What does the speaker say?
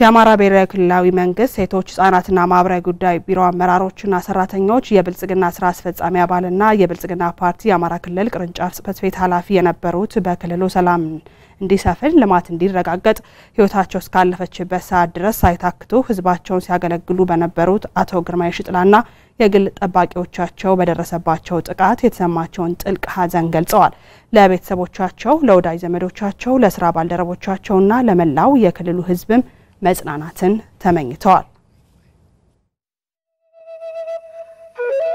የአማራ ብሔራዊ ክልላዊ መንግስት ሴቶች ህጻናትና ማህበራዊ ጉዳይ ቢሮ አመራሮችና ሰራተኞች የብልጽግና ስራ አስፈጻሚ አባልና የብልጽግና ፓርቲ የአማራ ክልል ቅርንጫፍ ጽህፈት ቤት ኃላፊ የነበሩት በክልሉ ሰላም እንዲሰፍን ልማት እንዲረጋገጥ ህይወታቸው እስካለፈችበት ሰዓት ድረስ ሳይታክቱ ህዝባቸውን ሲያገለግሉ በነበሩት አቶ ግርማይ ሽጥላና የግል ጠባቂዎቻቸው በደረሰባቸው ጥቃት የተሰማቸውን ጥልቅ ሀዘን ገልጸዋል። ለቤተሰቦቻቸው፣ ለወዳጅ ዘመዶቻቸው፣ ለስራ ባልደረቦቻቸውና ለመላው የክልሉ ህዝብም መጽናናትን ተመኝተዋል።